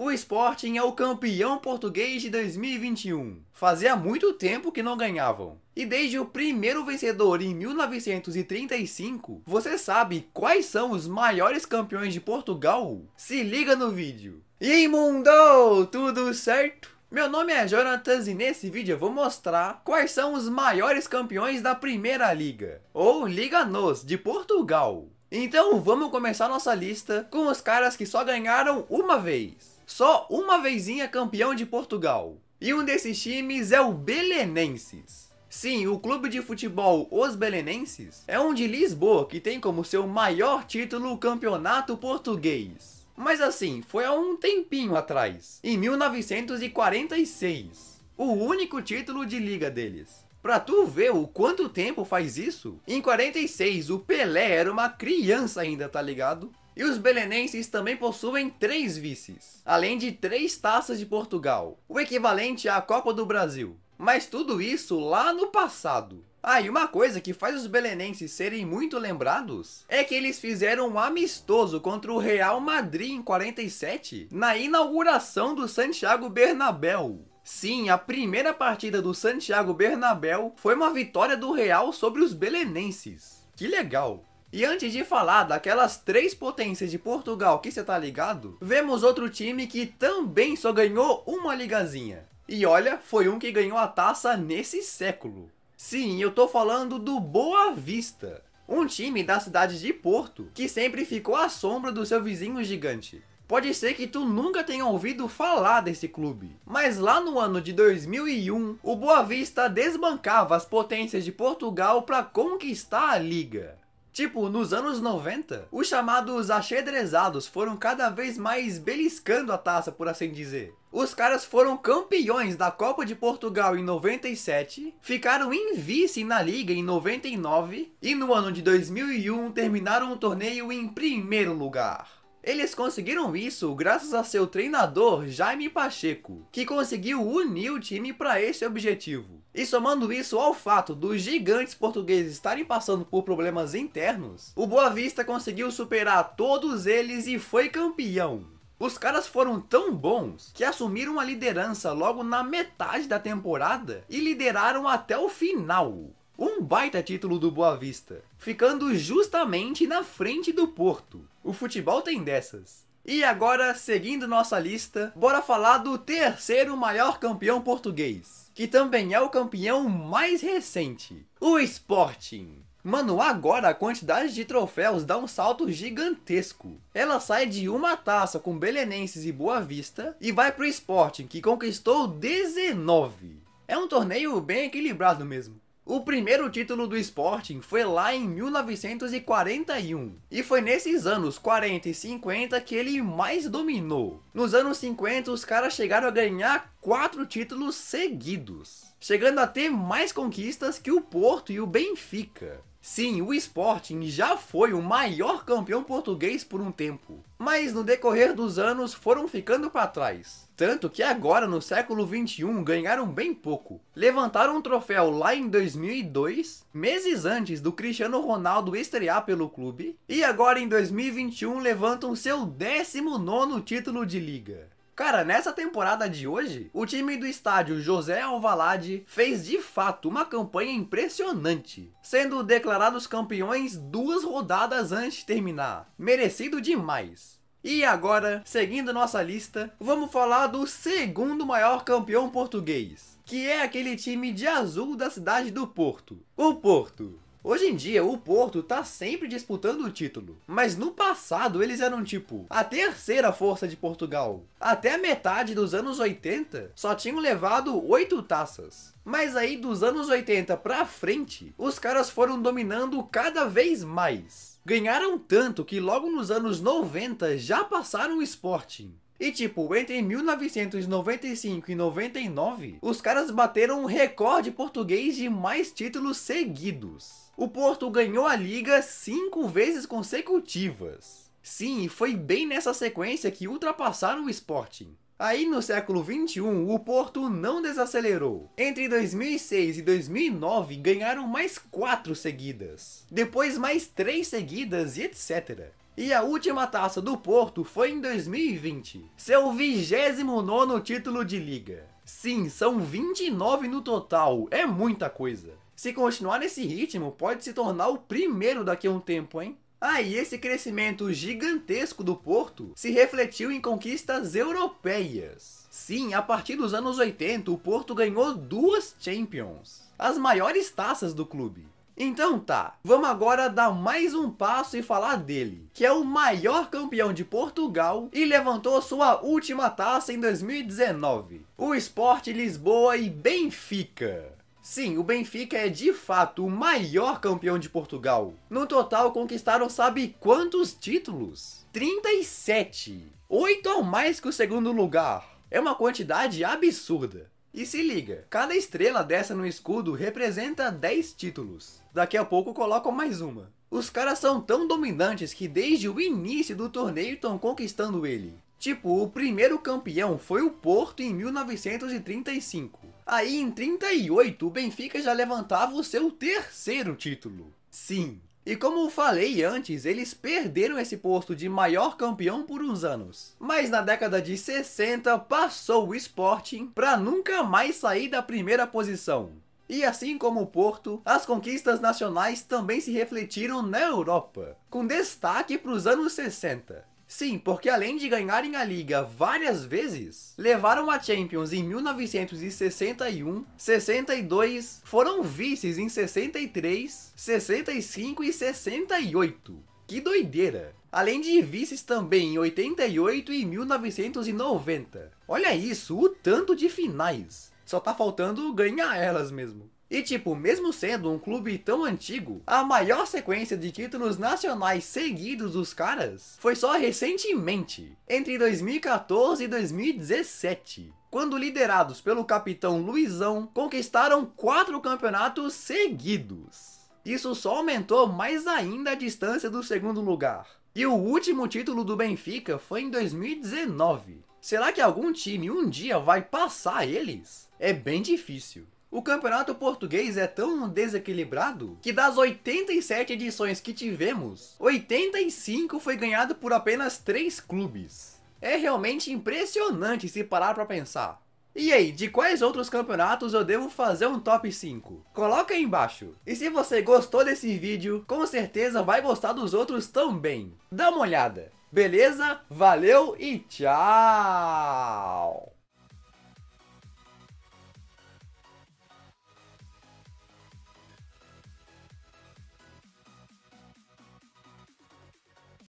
O Sporting é o campeão português de 2021. Fazia muito tempo que não ganhavam. E desde o primeiro vencedor em 1935, você sabe quais são os maiores campeões de Portugal? Se liga no vídeo. Imundo! Tudo certo? Meu nome é Jonathan e nesse vídeo eu vou mostrar quais são os maiores campeões da Primeira Liga, ou Liga Nos, de Portugal. Então vamos começar nossa lista com os caras que só ganharam uma vez só uma vezinha campeão de Portugal. E um desses times é o Belenenses. Sim, o clube de futebol Os Belenenses é um de Lisboa que tem como seu maior título o campeonato português. Mas assim, foi há um tempinho atrás, em 1946, o único título de liga deles. Pra tu ver o quanto tempo faz isso, em 46 o Pelé era uma criança ainda, tá ligado? E os belenenses também possuem três vices, além de três taças de Portugal, o equivalente à Copa do Brasil. Mas tudo isso lá no passado. Ah, e uma coisa que faz os belenenses serem muito lembrados é que eles fizeram um amistoso contra o Real Madrid em 47, na inauguração do Santiago Bernabéu. Sim, a primeira partida do Santiago Bernabéu foi uma vitória do Real sobre os belenenses. Que legal! E antes de falar daquelas três potências de Portugal que você tá ligado, vemos outro time que também só ganhou uma ligazinha. E olha, foi um que ganhou a taça nesse século. Sim, eu tô falando do Boa Vista, um time da cidade de Porto que sempre ficou à sombra do seu vizinho gigante. Pode ser que tu nunca tenha ouvido falar desse clube, mas lá no ano de 2001, o Boa Vista desbancava as potências de Portugal para conquistar a liga. Tipo, nos anos 90, os chamados achedrezados foram cada vez mais beliscando a taça, por assim dizer. Os caras foram campeões da Copa de Portugal em 97, ficaram em vice na Liga em 99 e no ano de 2001 terminaram o torneio em primeiro lugar. Eles conseguiram isso graças a seu treinador Jaime Pacheco, que conseguiu unir o time para esse objetivo. E somando isso ao fato dos gigantes portugueses estarem passando por problemas internos, o Boa Vista conseguiu superar todos eles e foi campeão. Os caras foram tão bons que assumiram a liderança logo na metade da temporada e lideraram até o final. Um baita título do Boa Vista, ficando justamente na frente do Porto, o futebol tem dessas. E agora, seguindo nossa lista, bora falar do terceiro maior campeão português, que também é o campeão mais recente, o Sporting. Mano, agora a quantidade de troféus dá um salto gigantesco. Ela sai de uma taça com Belenenses e Boa Vista e vai pro Sporting, que conquistou 19. É um torneio bem equilibrado mesmo. O primeiro título do Sporting foi lá em 1941, e foi nesses anos 40 e 50 que ele mais dominou. Nos anos 50, os caras chegaram a ganhar quatro títulos seguidos, chegando a ter mais conquistas que o Porto e o Benfica. Sim, o Sporting já foi o maior campeão português por um tempo, mas no decorrer dos anos foram ficando para trás. Tanto que agora no século 21 ganharam bem pouco. Levantaram um troféu lá em 2002, meses antes do Cristiano Ronaldo estrear pelo clube, e agora em 2021 levantam seu 19 título de liga. Cara, nessa temporada de hoje, o time do estádio José Alvalade fez de fato uma campanha impressionante, sendo declarados campeões duas rodadas antes de terminar. Merecido demais. E agora, seguindo nossa lista, vamos falar do segundo maior campeão português, que é aquele time de azul da cidade do Porto, o Porto. Hoje em dia, o Porto tá sempre disputando o título, mas no passado eles eram tipo a terceira força de Portugal. Até a metade dos anos 80 só tinham levado 8 taças. Mas aí dos anos 80 pra frente, os caras foram dominando cada vez mais. Ganharam tanto que logo nos anos 90 já passaram o Sporting. E tipo, entre 1995 e 99, os caras bateram um recorde português de mais títulos seguidos o Porto ganhou a liga cinco vezes consecutivas. Sim, foi bem nessa sequência que ultrapassaram o Sporting. Aí no século 21, o Porto não desacelerou. Entre 2006 e 2009, ganharam mais quatro seguidas. Depois mais três seguidas e etc. E a última taça do Porto foi em 2020, seu 29 título de liga. Sim, são 29 no total, é muita coisa. Se continuar nesse ritmo, pode se tornar o primeiro daqui a um tempo, hein? Ah, e esse crescimento gigantesco do Porto se refletiu em conquistas europeias. Sim, a partir dos anos 80, o Porto ganhou duas Champions, as maiores taças do clube. Então tá, vamos agora dar mais um passo e falar dele, que é o maior campeão de Portugal e levantou sua última taça em 2019, o Sport Lisboa e Benfica. Sim, o Benfica é de fato o maior campeão de Portugal. No total, conquistaram sabe quantos títulos? 37! Oito ou mais que o segundo lugar. É uma quantidade absurda. E se liga, cada estrela dessa no escudo representa 10 títulos. Daqui a pouco colocam mais uma. Os caras são tão dominantes que desde o início do torneio estão conquistando ele. Tipo, o primeiro campeão foi o Porto em 1935. Aí em 38, o Benfica já levantava o seu terceiro título. Sim. E como falei antes, eles perderam esse posto de maior campeão por uns anos. Mas na década de 60 passou o Sporting para nunca mais sair da primeira posição. E assim como o Porto, as conquistas nacionais também se refletiram na Europa, com destaque para os anos 60. Sim, porque além de ganharem a liga várias vezes, levaram a Champions em 1961, 62, foram vices em 63, 65 e 68. Que doideira! Além de vices também em 88 e 1990. Olha isso, o tanto de finais. Só tá faltando ganhar elas mesmo. E tipo, mesmo sendo um clube tão antigo, a maior sequência de títulos nacionais seguidos dos caras foi só recentemente, entre 2014 e 2017, quando liderados pelo capitão Luizão, conquistaram quatro campeonatos seguidos. Isso só aumentou mais ainda a distância do segundo lugar. E o último título do Benfica foi em 2019. Será que algum time um dia vai passar eles? É bem difícil. O campeonato português é tão desequilibrado que das 87 edições que tivemos, 85 foi ganhado por apenas 3 clubes. É realmente impressionante se parar para pensar. E aí, de quais outros campeonatos eu devo fazer um top 5? Coloca aí embaixo. E se você gostou desse vídeo, com certeza vai gostar dos outros também. Dá uma olhada. Beleza? Valeu e tchau!